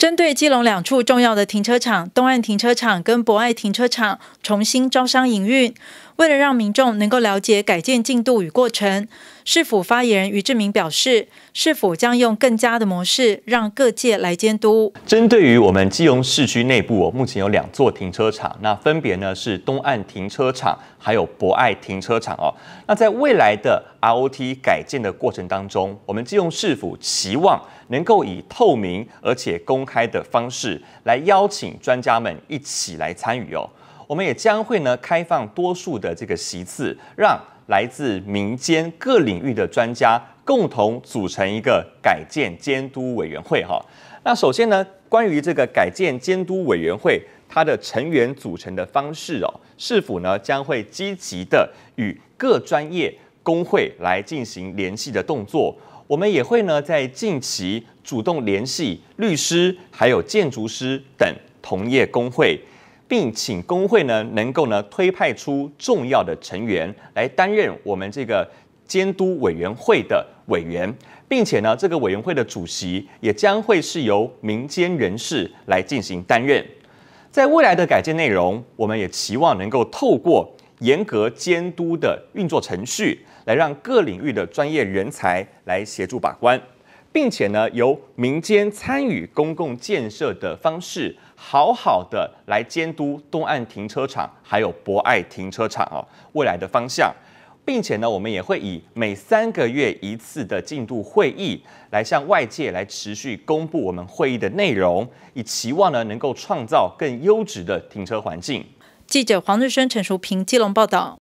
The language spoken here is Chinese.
针对基隆两处重要的停车场——东岸停车场跟博爱停车场，重新招商营运。为了让民众能够了解改建进度与过程。市府发言人余志明表示，市府将用更加的模式让各界来监督。针对于我们基隆市区内部哦，目前有两座停车场，那分别呢是东岸停车场，还有博爱停车场哦。那在未来的 ROT 改建的过程当中，我们基隆市府期望能够以透明而且公开的方式来邀请专家们一起来参与哦。我们也将会呢开放多数的这个席次，让来自民间各领域的专家共同组成一个改建监督委员会哈。那首先呢，关于这个改建监督委员会它的成员组成的方式哦，市府呢将会积极的与各专业工会来进行联系的动作。我们也会呢在近期主动联系律师、还有建筑师等同业工会。并请工会呢能够呢推派出重要的成员来担任我们这个监督委员会的委员，并且呢这个委员会的主席也将会是由民间人士来进行担任。在未来的改建内容，我们也期望能够透过严格监督的运作程序，来让各领域的专业人才来协助把关。并且呢，由民间参与公共建设的方式，好好的来监督东岸停车场还有博爱停车场哦未来的方向，并且呢，我们也会以每三个月一次的进度会议来向外界来持续公布我们会议的内容，以期望呢能够创造更优质的停车环境。记者黄日升、陈淑平、基隆报道。